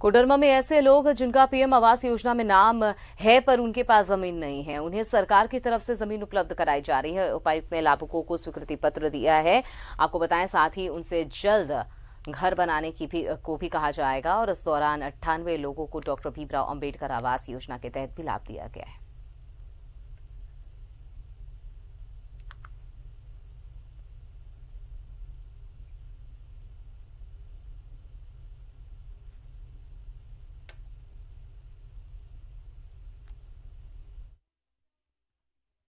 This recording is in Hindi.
कोडरमा में ऐसे लोग जिनका पीएम आवास योजना में नाम है पर उनके पास जमीन नहीं है उन्हें सरकार की तरफ से जमीन उपलब्ध कराई जा रही है उपायुक्त ने लाभुकों को स्वीकृति पत्र दिया है आपको बताएं साथ ही उनसे जल्द घर बनाने की भी को भी कहा जाएगा और इस दौरान अट्ठानवे लोगों को डॉक्टर भीमराव अंबेडकर आवास योजना के तहत भी लाभ दिया गया है